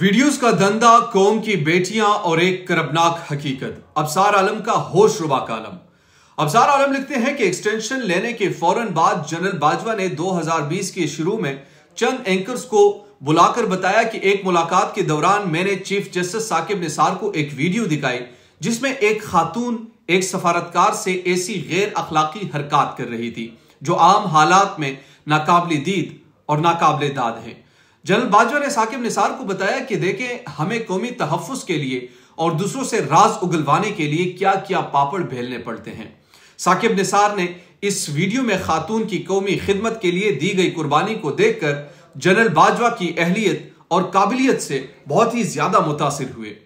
videos का धंधा कौम की बेटियां और एक करबनाक हकीकत अबसार आलम का होश रुबा कालम अबसार आलम लिखते हैं कि एक्सटेंशन लेने के फौरन बाद जनरल बाजवा ने 2020 के शुरू में चंद एंकर्स को बुलाकर बताया कि एक मुलाकात के दौरान मैंने चीफ जस्टिस साकिब निसार को एक वीडियो दिखाई जिसमें एक खातून एक सफारतकार से ऐसी गैर अखलाकी हरकत कर रही थी जो आम हालात में नाकाबले दीद और नाकाबले दाद है जनरल बाजवा ने साकिब निसार को बताया कि देखें हमें कौमी तहफ़ के लिए और दूसरों से राज उगलवाने के लिए क्या क्या पापड़ भेलने पड़ते हैं साकिब निसार ने इस वीडियो में खातून की कौमी खिदमत के लिए दी गई कुर्बानी को देखकर जनरल बाजवा की अहलियत और काबिलियत से बहुत ही ज्यादा मुतासर हुए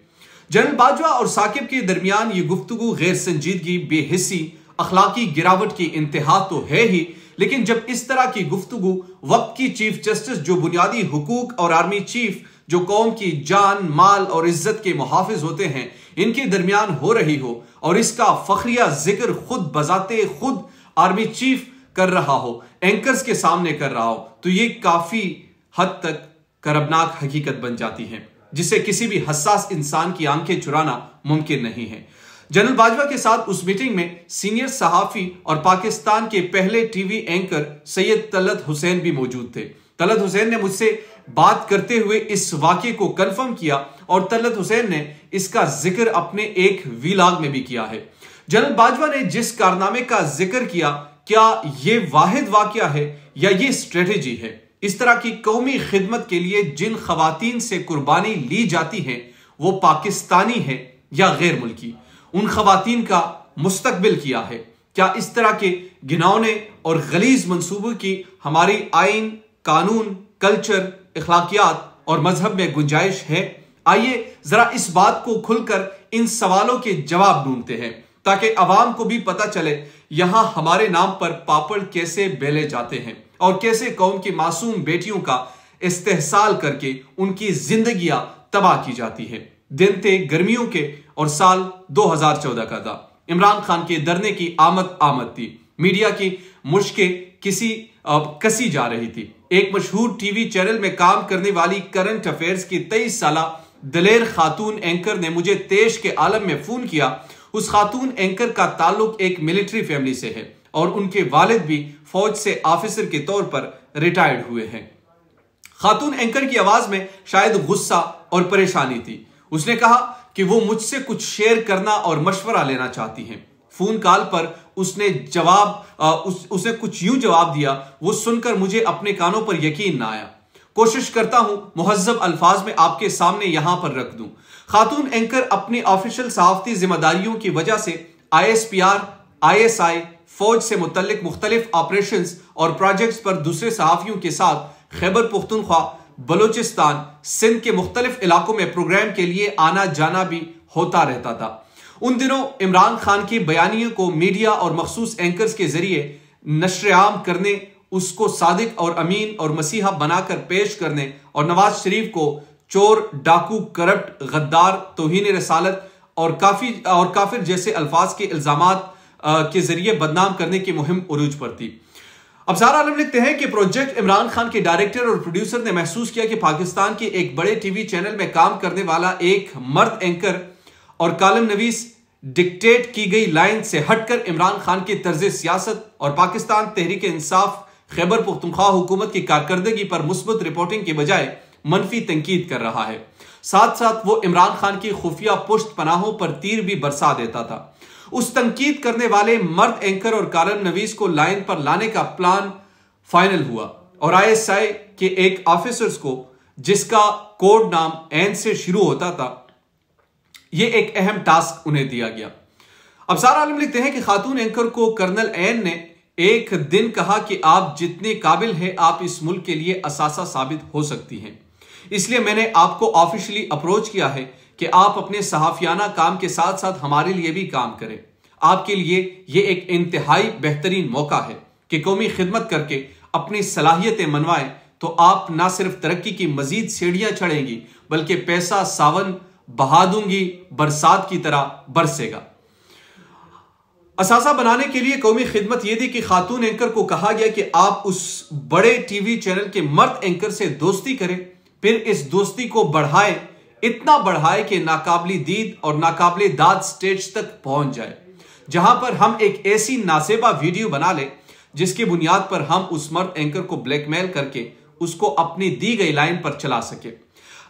जनरल बाजवा और साकिब के दरमियान ये गुफ्तु गैर संजीदगी बेहिसी अखलाकी गिरावट की इंतहा तो है ही लेकिन जब इस तरह की गुफ्तगु वक्त की चीफ जस्टिस जो बुनियादी हुकूक और आर्मी चीफ जो कौम की जान माल और इज्जत के मुहाफिज होते हैं इनके दरमियान हो रही हो और इसका फखरिया जिक्र खुद बजाते खुद आर्मी चीफ कर रहा हो एंकर्स के सामने कर रहा हो तो ये काफी हद तक करबनाक हकीकत बन जाती है जिसे किसी भी हसास इंसान की आंखें चुराना मुमकिन नहीं है जनरल बाजवा के साथ उस मीटिंग में सीनियर सहाफी और पाकिस्तान के पहले टीवी एंकर सैयद तलत हुसैन भी मौजूद थे तलत हुसैन ने मुझसे बात करते हुए इस वाक्य को कंफर्म किया और तलत हुसैन ने इसका जिक्र अपने एक वीलाग में भी किया है जनरल बाजवा ने जिस कारनामे का जिक्र किया क्या ये वाहिद वाक्य है या ये स्ट्रेटेजी है इस तरह की कौमी खिदमत के लिए जिन खातन से कुर्बानी ली जाती है वो पाकिस्तानी है या गैर मुल्की उन खातन का मुस्तबिल किया है क्या इस तरह के घिनौने और गलीज मनसूबों की हमारी आइन कानून कल्चर अखलाकियात और मजहब में गुंजाइश है आइए जरा इस बात को खुलकर इन सवालों के जवाब ढूंढते हैं ताकि अवाम को भी पता चले यहां हमारे नाम पर पापड़ कैसे बेले जाते हैं और कैसे कौम की मासूम बेटियों का इस्तेसाल करके उनकी जिंदगी तबाह की जाती है दिनते गर्मियों के और साल 2014 का था इमरान खान के धरने की आमद आमद थी मीडिया की मुश्किल किसी कसी जा रही थी एक मशहूर टीवी चैनल में काम करने वाली करंट अफेयर्स की तेईस साल दलेर खातून एंकर ने मुझे तेश के आलम में फोन किया उस खातून एंकर का ताल्लुक एक मिलिट्री फैमिली से है और उनके वालिद भी फौज से ऑफिसर के तौर पर रिटायर्ड हुए हैं खातून एंकर की आवाज में शायद गुस्सा और परेशानी थी उसने कहा कि वो मुझसे कुछ शेयर करना और मशवरा लेना चाहती हैं फोन कॉल पर उसने जवाब उस, उसे कुछ यूं जवाब दिया वो सुनकर मुझे अपने कानों पर यकीन ना आया कोशिश करता हूं महजब अल्फाज में आपके सामने यहां पर रख दूं खातून एंकर अपने ऑफिशियल सहाफती जिम्मेदारियों की वजह से I S P R I S I फौज से मुतल मुख्तलिफ ऑपरेशन और प्रोजेक्ट्स पर दूसरे सहाफियों के साथ खैबर पुख्तनख्वा बलूचिस्तान सिंध के मुख्तलिफ इलाकों में प्रोग्राम के लिए आना जाना भी होता रहता था उन दिनों इमरान खान की बयानियों को मीडिया और मखसूस एंकर्स के जरिए नशरेआम करने उसको सादिक और अमीन और मसीहा बनाकर पेश करने और नवाज शरीफ को चोर डाकू करप्ट गद्दार तोहन रसालत और काफी और काफिर जैसे अल्फाज के इल्जाम के जरिए बदनाम करने की मुहिम उरूज पर थी अब सारा आलम लिखते हैं कि प्रोजेक्ट इमरान खान के डायरेक्टर और प्रोड्यूसर ने महसूस किया कि पाकिस्तान के एक बड़े टीवी चैनल में काम करने वाला एक मर्द एंकर और कालम नवीस डिक्टेट की गई लाइन से हटकर इमरान खान की तर्ज सियासत और पाकिस्तान तहरीक इंसाफ खैबर पुख्तनख्वा हुकूमत की कारकर्दगी पर मुस्बत रिपोर्टिंग के बजाय मनफी तनकीद कर रहा है साथ साथ वो इमरान खान की खुफिया पुष्ट पनाहों पर तीर भी बरसा देता था उस तंकीद करने वाले मर्द एंकर और कारण नवीस को लाइन पर लाने का प्लान फाइनल हुआ और आईएसआई के एक ऑफिसर्स को जिसका कोड नाम एन से शुरू होता था यह एक अहम टास्क उन्हें दिया गया अब सारा आलम लिखते हैं कि खातून एंकर को कर्नल एन ने एक दिन कहा कि आप जितने काबिल हैं आप इस मुल्क के लिए असासा साबित हो सकती हैं इसलिए मैंने आपको ऑफिशियली अप्रोच किया है कि आप अपने सहाफियाना काम के साथ साथ हमारे लिए भी काम करें आपके लिए ये एक इंतहाई बेहतरीन मौका है कि कौमी खिदमत करके अपनी सलाहियतें मनवाएं तो आप ना सिर्फ तरक्की की मजीद सीढ़ियां चढ़ेंगी बल्कि पैसा सावन बहादूंगी बरसात की तरह बरसेगा असासा बनाने के लिए कौमी खिदमत यह थी कि खातून एंकर को कहा गया कि आप उस बड़े टीवी चैनल के मर्द एंकर से दोस्ती करें फिर इस दोस्ती को बढ़ाएं इतना बढ़ाए कि नाकाबली दीद और नाकाबले दाद स्टेज तक पहुंच जाए जहां पर हम एक ऐसी नासेबा वीडियो बना ले जिसकी बुनियाद पर हम उस मर्द एंकर को ब्लैकमेल करके उसको अपनी दी गई लाइन पर चला सके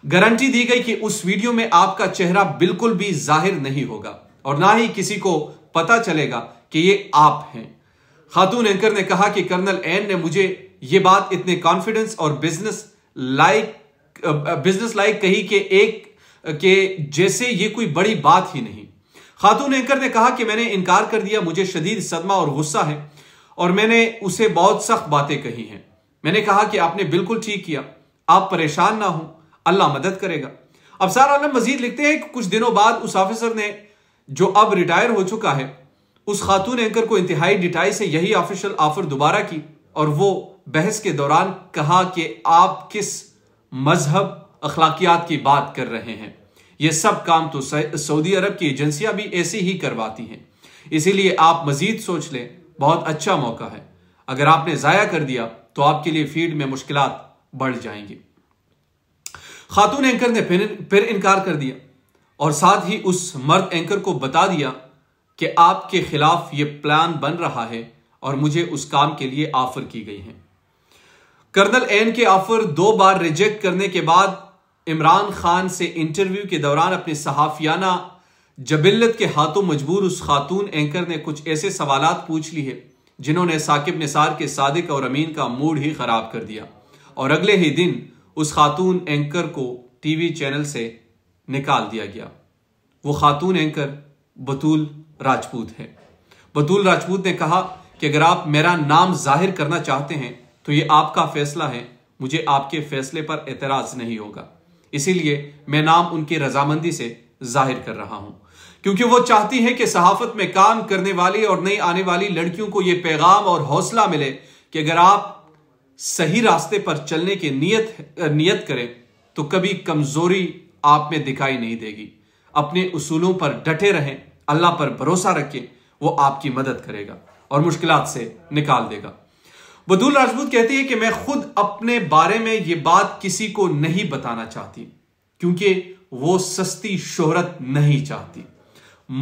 गारंटी दी गई कि उस वीडियो में आपका चेहरा बिल्कुल भी जाहिर नहीं होगा और ना ही किसी को पता चलेगा कि ये आप हैं खातून एंकर ने कहा कि कर्नल एन ने मुझे ये बात इतने कॉन्फिडेंस और बिजनेस लाइक बिजनेस लाइक कही कि एक के जैसे ये कोई बड़ी बात ही नहीं खातून एंकर ने कहा कि मैंने इनकार कर दिया मुझे शदीद सदमा और गुस्सा है और मैंने उसे बहुत सख्त बातें कही हैं मैंने कहा कि आपने बिल्कुल ठीक किया आप परेशान ना हो अल्लाह मदद करेगा अब सार आलम मजीद लिखते हैं कि कुछ दिनों बाद उस ऑफिसर ने जो अब रिटायर हो चुका है उस खातून एंकर को इंतहाई डिटाई से यही ऑफिशियल ऑफर दोबारा की और वो बहस के दौरान कहा कि आप किस मजहब अखलाकियात की बात कर रहे हैं ये सब काम तो सऊदी अरब की एजेंसियां भी ऐसे ही करवाती हैं इसीलिए आप मजीद सोच लें बहुत अच्छा मौका है अगर आपने ज़ाया कर दिया तो आपके लिए फील्ड में मुश्किल बढ़ जाएंगी खातून एंकर ने फिर फिर इनकार कर दिया और साथ ही उस मर्द एंकर को बता दिया कि आपके खिलाफ ये प्लान बन रहा है और मुझे उस काम के लिए ऑफर की गई है कर्नल एन के ऑफर दो बार रिजेक्ट करने के बाद इमरान खान से इंटरव्यू के दौरान अपने सहाफियाना जबिल्लत के हाथों मजबूर उस खातून एंकर ने कुछ ऐसे सवाल पूछ लिए जिन्होंने साकिब निसार के सादिक और अमीन का मूड ही खराब कर दिया और अगले ही दिन उस खातून एंकर को टीवी चैनल से निकाल दिया गया वो खातून एंकर बतूल राजपूत है बतूल राजपूत ने कहा कि अगर आप मेरा नाम जाहिर करना चाहते हैं तो ये आपका फैसला है मुझे आपके फैसले पर एतराज नहीं होगा इसीलिए मैं नाम उनकी रजामंदी से जाहिर कर रहा हूं क्योंकि वो चाहती है कि सहाफत में काम करने वाली और नई आने वाली लड़कियों को यह पैगाम और हौसला मिले कि अगर आप सही रास्ते पर चलने की नियत नियत करें तो कभी कमजोरी आप में दिखाई नहीं देगी अपने उसूलों पर डटे रहें अल्लाह पर भरोसा रखें वो आपकी मदद करेगा और मुश्किल से निकाल देगा बदूल राजपूत कहती है कि मैं खुद अपने बारे में ये बात किसी को नहीं बताना चाहती क्योंकि वो सस्ती शोहरत नहीं चाहती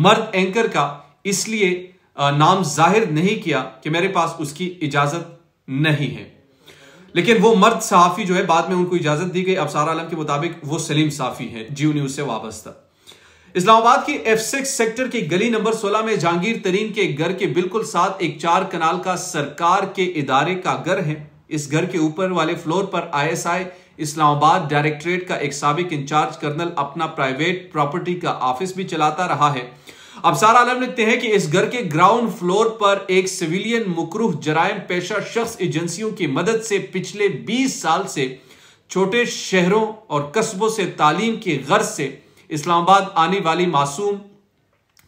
मर्द एंकर का इसलिए नाम जाहिर नहीं किया कि मेरे पास उसकी इजाजत नहीं है लेकिन वो मर्द सहाफी जो है बाद में उनको इजाजत दी गई अब सारा आलम के मुताबिक वो सलीम साफी है जीव उससे से वाबस्ता इस्लामाबाद की एफ सिक्स सेक्टर की गली नंबर 16 में जहांगीर तरीन के घर के बिल्कुल साथ एक चार कनाल का सरकार के इदारे का घर है इस घर के ऊपर वाले फ्लोर पर आईएसआई इस्लामाबाद डायरेक्टरेट का एक सबक इंचार्ज कर्नल अपना प्राइवेट प्रॉपर्टी का ऑफिस भी चलाता रहा है अब सारा आलम लिखते हैं कि इस घर के ग्राउंड फ्लोर पर एक सिविलियन मुकरूह जराइम पेशा शख्स एजेंसियों की मदद से पिछले 20 साल से छोटे शहरों और कस्बों से तालीम की गर्ज से इस्लामाबाद आने वाली मासूम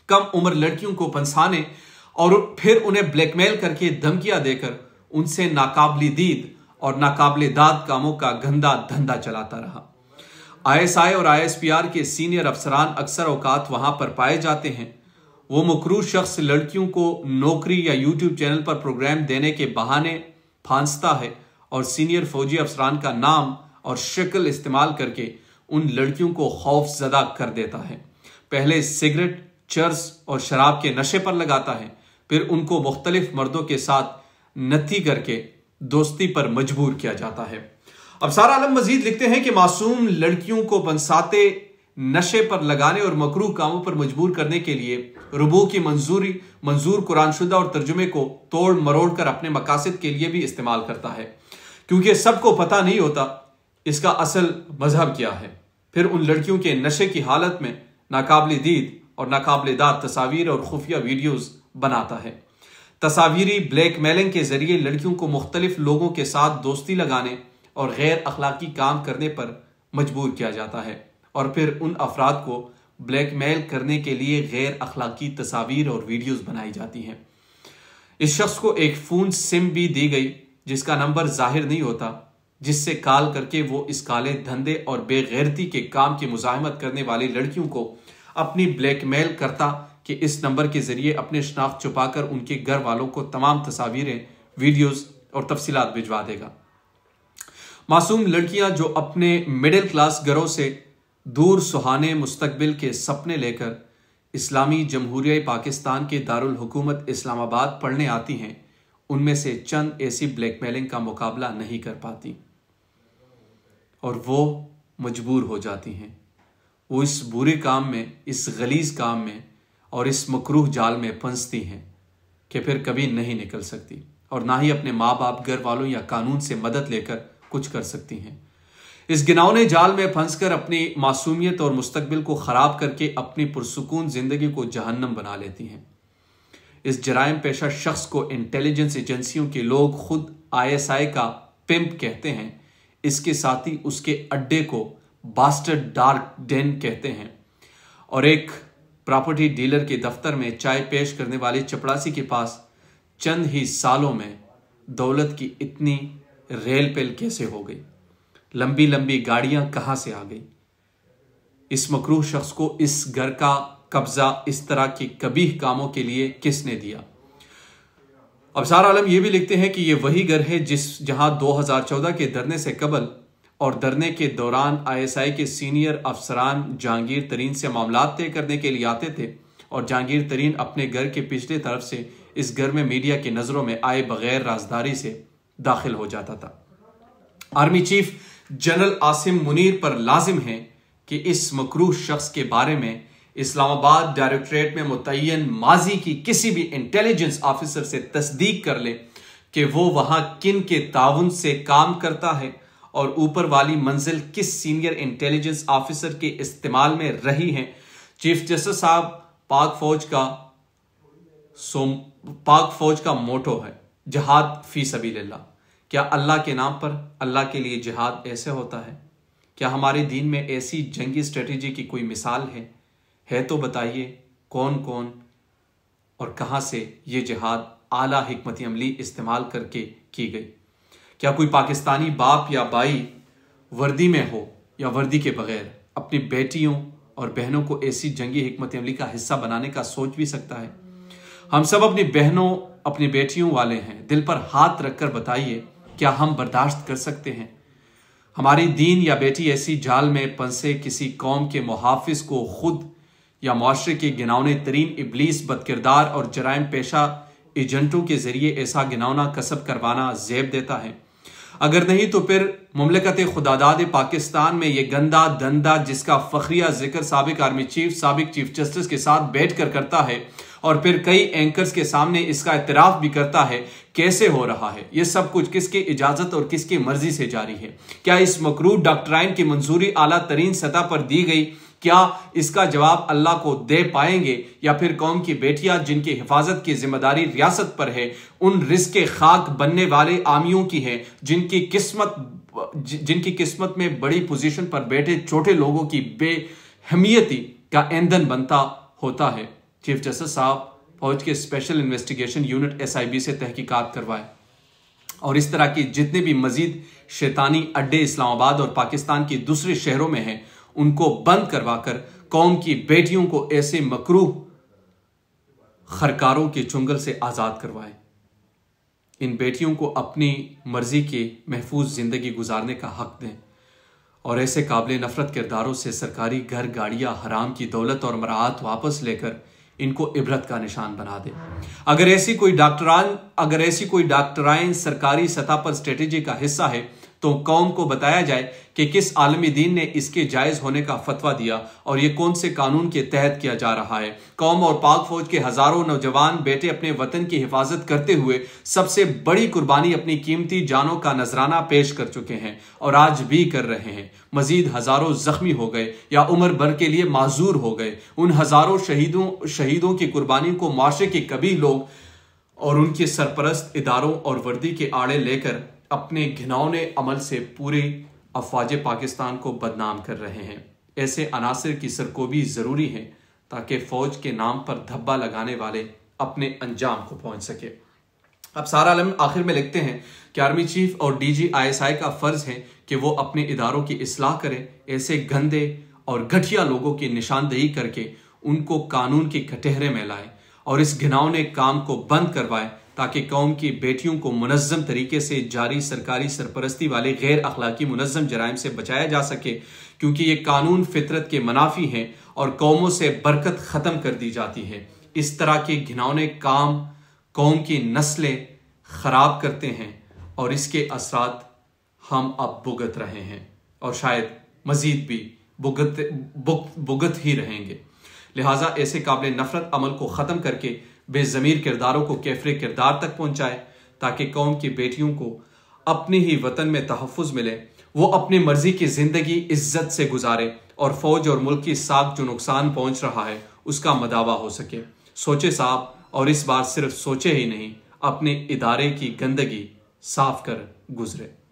कम उम्र लड़कियों को फंसाने और फिर उन्हें ब्लैकमेल करके धमकियां देकर उनसे नाकाबली दीद और नाकाबले दाद कामों का गंदा धंधा चलाता रहा आईएसआई और आईएसपीआर के सीनियर अफसरान अक्सर औकात वहां पर पाए जाते हैं वो मकरू शख्स लड़कियों को नौकरी या यूट्यूब चैनल पर प्रोग्राम देने के बहाने फांसता है और सीनियर फौजी अफसरान का नाम और शक्ल इस्तेमाल करके उन लड़कियों को खौफ जदा कर देता है पहले सिगरेट चर्स और शराब के नशे पर लगाता है फिर उनको मुख्तलिफ मर्दों के साथ नती करके दोस्ती पर मजबूर किया जाता है अब सारा आलम मजीद लिखते हैं कि मासूम लड़कियों को बंसाते नशे पर लगाने और मकरू कामों पर मजबूर करने के लिए रुबू की मंजूरी मंजूर कुरानशुदा और तर्जुमे को तोड़ मरोड़ कर अपने मकासद के लिए भी इस्तेमाल करता है क्योंकि सबको पता नहीं होता इसका असल मजहब क्या है फिर उन लड़कियों के नशे की हालत में नाकबले दीद और नाकबले तस्वीर और खुफिया वीडियोस बनाता है तस्वीरी ब्लैक मेलिंग के जरिए लड़कियों को मुख्तलिफ लोगों के साथ दोस्ती लगाने और गैर अखलाकी काम करने पर मजबूर किया जाता है और फिर उन अफराद को ब्लैक मेल करने के लिए गैर अखलाकी तस्वीर और वीडियोज़ बनाई जाती हैं इस शख्स को एक फ़ोन सिम भी दी गई जिसका नंबर जाहिर नहीं होता जिससे काल करके वो इस काले धंधे और बेगैरती के काम की मुजामत करने वाली लड़कियों को अपनी ब्लैकमेल करता कि इस नंबर के जरिए अपने शनाख्त छुपाकर उनके घर वालों को तमाम तस्वीरें वीडियोस और तफसीत भिजवा देगा मासूम लड़कियां जो अपने मिडिल क्लास घरों से दूर सुहाने मुस्तबिल के सपने लेकर इस्लामी जमहूरिया पाकिस्तान के दारुल हुकूमत इस्लामाबाद पढ़ने आती हैं उनमें से चंद ऐसी ब्लैकमेलिंग का मुकाबला नहीं कर पाती और वो मजबूर हो जाती हैं वो इस बुरे काम में इस गलीज काम में और इस मकरूह जाल में फंसती हैं कि फिर कभी नहीं निकल सकती और ना ही अपने माँ बाप घर वालों या कानून से मदद लेकर कुछ कर सकती हैं इस गिनावने जाल में फंसकर अपनी मासूमियत और मुस्तबिल को ख़राब करके अपनी पुरसकून ज़िंदगी को जहन्नम बना लेती हैं इस जराइम पेशा शख्स को इंटेलिजेंस एजेंसियों के लोग खुद आईएसआई का पिम्प कहते हैं इसके साथ ही उसके अड्डे को बास्टर्ड डार्क डेन कहते हैं और एक प्रॉपर्टी डीलर के दफ्तर में चाय पेश करने वाले चपड़ासी के पास चंद ही सालों में दौलत की इतनी रेल पेल कैसे हो गई लंबी लंबी गाड़ियां कहां से आ गई इस मकरूह शख्स को इस घर का कब्जा इस तरह के कबीह कामों के लिए किसने दिया अबसार आलम यह भी लिखते हैं कि यह वही घर है जिस जहां 2014 के धरने से कबल और धरने के दौरान आईएसआई के सीनियर अफसरान जहांगीर तरीन से मामला तय करने के लिए आते थे और जहांगीर तरीन अपने घर के पिछले तरफ से इस घर में मीडिया की नज़रों में आए बगैर राजदारी से दाखिल हो जाता था army chief general Asim Munir पर लाजिम है कि इस मकरू शख्स के बारे में इस्लामाबाद डायरेक्टरेट में मुतन माजी की किसी भी इंटेलिजेंस ऑफिसर से तस्दीक कर ले कि वो वहां किन के ताउन से काम करता है और ऊपर वाली मंजिल किस सीनियर इंटेलिजेंस ऑफिसर के इस्तेमाल में रही है चीफ जस्टिस साहब पाक फौज का सोम पाक फौज का मोटो है जहाद फी सभी क्या अल्लाह के नाम पर अल्लाह के लिए जहाद ऐसे होता है क्या हमारे दीन में ऐसी जंगी स्ट्रेटेजी की कोई मिसाल है है तो बताइए कौन कौन और कहाँ से ये जिहाद आला हमत अमली इस्तेमाल करके की गई क्या कोई पाकिस्तानी बाप या बाई वर्दी में हो या वर्दी के बगैर अपनी बेटियों और बहनों को ऐसी जंगी हमत अमली का हिस्सा बनाने का सोच भी सकता है हम सब अपनी बहनों अपनी बेटियों वाले हैं दिल पर हाथ रखकर बताइए क्या हम बर्दाश्त कर सकते हैं हमारी दीन या बेटी ऐसी जाल में पंसे किसी कौम के मुहाफिज को खुद या माशरे के गिनावने तरीन इबलीस बदकिरदार और जराइम पेशा एजेंटों के जरिए ऐसा गिनावना कसब करवाना जेब देता है अगर नहीं तो फिर ममलकत खुदादाद पाकिस्तान में यह गंदा दंदा जिसका फखरिया जिक्र सबक आर्मी चीफ सबक चीफ जस्टिस के साथ बैठ कर करता है और फिर कई एंकर्स के सामने इसका इतराफ भी करता है कैसे हो रहा है यह सब कुछ किसकी इजाजत और किसकी मर्जी से जारी है क्या इस मकरू डॉक्ट्राइन की मंजूरी आला तरीन सतह पर दी गई क्या इसका जवाब अल्लाह को दे पाएंगे या फिर कौम की बेटियां जिनकी हिफाजत की जिम्मेदारी रियासत पर है उन रिस्क खाक बनने वाले आमियों की है जिनकी किस्मत जिनकी किस्मत में बड़ी पोजीशन पर बैठे छोटे लोगों की बेहमियती का ईंधन बनता होता है चीफ जस्टिस साहब फौज के स्पेशल इन्वेस्टिगेशन यूनिट बी से तहकीकत करवाए और इस तरह की जितने भी मजीद शैतानी अड्डे इस्लामाबाद और पाकिस्तान की दूसरे शहरों में हैं उनको बंद करवाकर कौम की बेटियों को ऐसे मकरूह खरकारों के चुंगल से आज़ाद करवाए इन बेटियों को अपनी मर्जी के महफूज ज़िंदगी गुजारने का हक दें और ऐसे काबिल नफरत किरदारों से सरकारी घर गाड़ियां हराम की दौलत और मराहत वापस लेकर इनको इबरत का निशान बना दे अगर ऐसी कोई डॉक्टरान अगर ऐसी कोई डॉक्टराइन सरकारी सतह पर स्ट्रेटेजी का हिस्सा है तो कौम को बताया जाए कि किस आलमी दीन ने इसके जायज़ होने का फतवा दिया और ये कौन से कानून के तहत किया जा रहा है कौम और पाक फौज के हज़ारों नौजवान बेटे अपने वतन की हिफाजत करते हुए सबसे बड़ी कुर्बानी अपनी कीमती जानों का नजराना पेश कर चुके हैं और आज भी कर रहे हैं मजीद हज़ारों जख्मी हो गए या उम्र भर के लिए माजूर हो गए उन हज़ारों शहीदों शहीदों की कुर्बानी को माशरे के कभी लोग और उनके सरपरस्त इदारों और वर्दी के आड़े लेकर अपने घिनौने अमल से पूरे अफवाज पाकिस्तान को बदनाम कर रहे हैं ऐसे अनासर की सरकोबी ज़रूरी है ताकि फ़ौज के नाम पर धब्बा लगाने वाले अपने अंजाम को पहुंच सके अब सारा आलम आखिर में लिखते हैं कि आर्मी चीफ और एस आई का फर्ज है कि वो अपने इदारों की असलाह करें ऐसे गंदे और घटिया लोगों की निशानदेही करके उनको कानून के कटहरे में लाए और इस घिनौने काम को बंद करवाए ताकि कौम की बेटियों को मनज़म तरीके से जारी सरकारी सरपरस्ती वाले गैर अखलाकी मनज़म जराइम से बचाया जा सके क्योंकि ये कानून फितरत के मुनाफी हैं और कौमों से बरकत ख़त्म कर दी जाती है इस तरह के घिनौने काम कौम की नस्लें ख़राब करते हैं और इसके असरात हम अब भुगत रहे हैं और शायद मज़ीद भी भुगत भुगत ही रहेंगे लिहाजा ऐसे काबिल नफरत अमल को ख़त्म करके बेज़मीर किरदारों को कैफरे किरदार तक पहुंचाए ताकि कौम की बेटियों को अपने ही वतन में तहफ़ मिले वो अपनी मर्जी की ज़िंदगी इज्जत से गुजारे और फौज और मुल्क की साख जो नुकसान पहुंच रहा है उसका मदावा हो सके सोचे साहब और इस बार सिर्फ सोचे ही नहीं अपने इदारे की गंदगी साफ कर गुजरे